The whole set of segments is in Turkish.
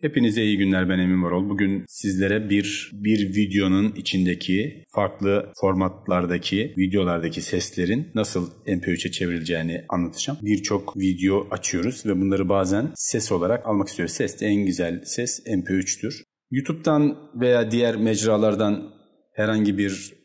Hepinize iyi günler ben Emin Varol. Bugün sizlere bir bir videonun içindeki farklı formatlardaki videolardaki seslerin nasıl MP3'e çevrileceğini anlatacağım. Birçok video açıyoruz ve bunları bazen ses olarak almak istiyoruz. Ses de en güzel ses MP3'tür. YouTube'dan veya diğer mecralardan herhangi bir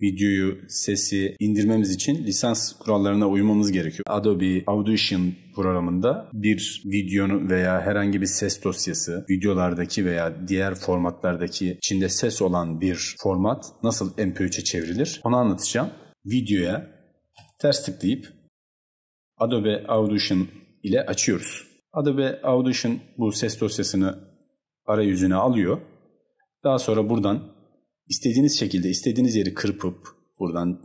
videoyu, sesi indirmemiz için lisans kurallarına uymamız gerekiyor. Adobe Audition programında bir videonun veya herhangi bir ses dosyası, videolardaki veya diğer formatlardaki içinde ses olan bir format nasıl MP3'e çevrilir? Onu anlatacağım. Videoya ters tıklayıp Adobe Audition ile açıyoruz. Adobe Audition bu ses dosyasını arayüzüne alıyor. Daha sonra buradan istediğiniz şekilde istediğiniz yeri kırpıp buradan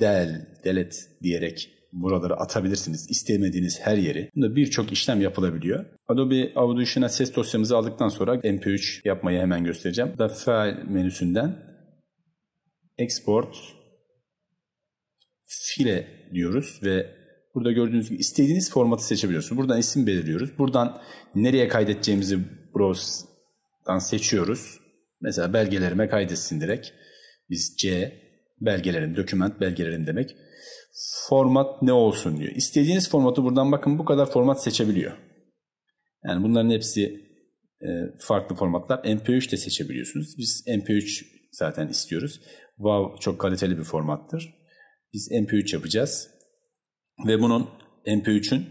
del, delet diyerek buraları atabilirsiniz. İstemediğiniz her yeri. Bunda birçok işlem yapılabiliyor. Adobe Audition'a ses dosyamızı aldıktan sonra MP3 yapmayı hemen göstereceğim. Da file menüsünden export file diyoruz ve burada gördüğünüz gibi istediğiniz formatı seçebiliyorsunuz. Buradan isim belirliyoruz. Buradan nereye kaydedeceğimizi browse'dan seçiyoruz. Mesela belgelerime kaydetsin direkt. Biz C belgelerim, doküment belgelerim demek. Format ne olsun diyor. İstediğiniz formatı buradan bakın bu kadar format seçebiliyor. Yani bunların hepsi e, farklı formatlar. MP3 de seçebiliyorsunuz. Biz MP3 zaten istiyoruz. WAV çok kaliteli bir formattır. Biz MP3 yapacağız. Ve bunun MP3'ün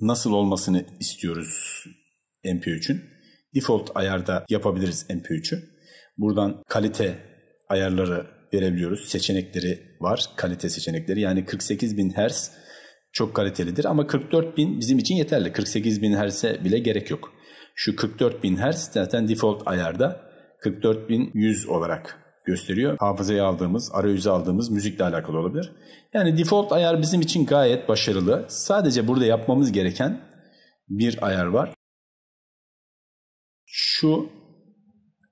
nasıl olmasını istiyoruz MP3'ün default ayarda yapabiliriz MP3'ü. Buradan kalite ayarları verebiliyoruz. Seçenekleri var. Kalite seçenekleri. Yani 48.000 Hz çok kalitelidir ama 44.000 bizim için yeterli. 48.000 Hz'e bile gerek yok. Şu 44.000 Hz zaten default ayarda 44.100 olarak gösteriyor. Hafızaya aldığımız, arayüze aldığımız müzikle alakalı olabilir. Yani default ayar bizim için gayet başarılı. Sadece burada yapmamız gereken bir ayar var. Şu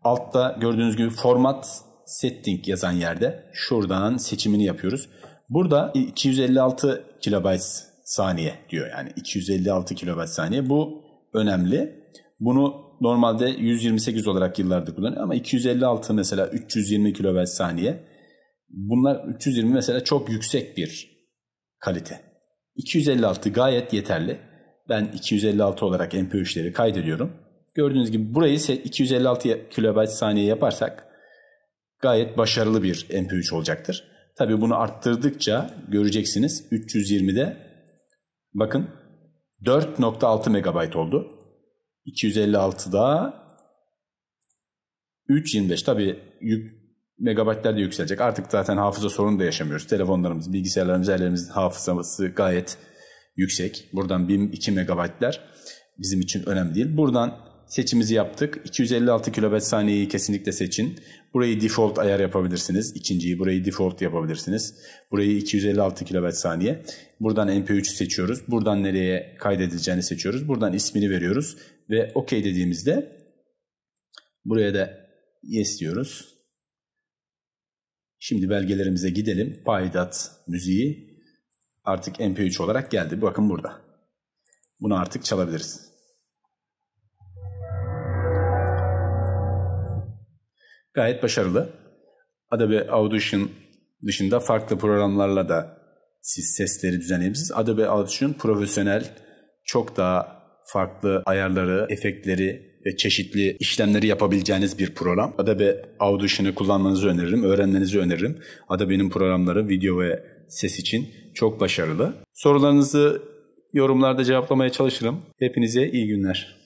altta gördüğünüz gibi format setting yazan yerde şuradan seçimini yapıyoruz. Burada 256 kilobayt saniye diyor yani 256 kilobayt saniye bu önemli. Bunu normalde 128 olarak yıllardır kullanıyor ama 256 mesela 320 kilobayt saniye. Bunlar 320 mesela çok yüksek bir kalite. 256 gayet yeterli. Ben 256 olarak MP3'leri kaydediyorum gördüğünüz gibi burayı 256 kB saniye yaparsak gayet başarılı bir MP3 olacaktır. Tabi bunu arttırdıkça göreceksiniz 320'de bakın 4.6 MB oldu. 256'da 3.25 tabi yük megabaytlar da yükselecek. Artık zaten hafıza sorunu da yaşamıyoruz. Telefonlarımız, bilgisayarlarımız, ellerimizin hafızası gayet yüksek. Buradan 1-2 megabaytlar bizim için önemli değil. Buradan seçimizi yaptık. 256 kilobet saniyeyi kesinlikle seçin. Burayı default ayar yapabilirsiniz. İkinciyi burayı default yapabilirsiniz. Burayı 256 kilobet saniye. Buradan MP3 seçiyoruz. Buradan nereye kaydedileceğini seçiyoruz. Buradan ismini veriyoruz. Ve OK dediğimizde buraya da Yes diyoruz. Şimdi belgelerimize gidelim. Paydat müziği artık MP3 olarak geldi. Bakın burada. Bunu artık çalabiliriz. gayet başarılı. Adobe Audition dışında farklı programlarla da siz sesleri düzenleyebilirsiniz. Adobe Audition profesyonel, çok daha farklı ayarları, efektleri ve çeşitli işlemleri yapabileceğiniz bir program. Adobe Audition'ı kullanmanızı öneririm, öğrenmenizi öneririm. Adobe'nin programları video ve ses için çok başarılı. Sorularınızı yorumlarda cevaplamaya çalışırım. Hepinize iyi günler.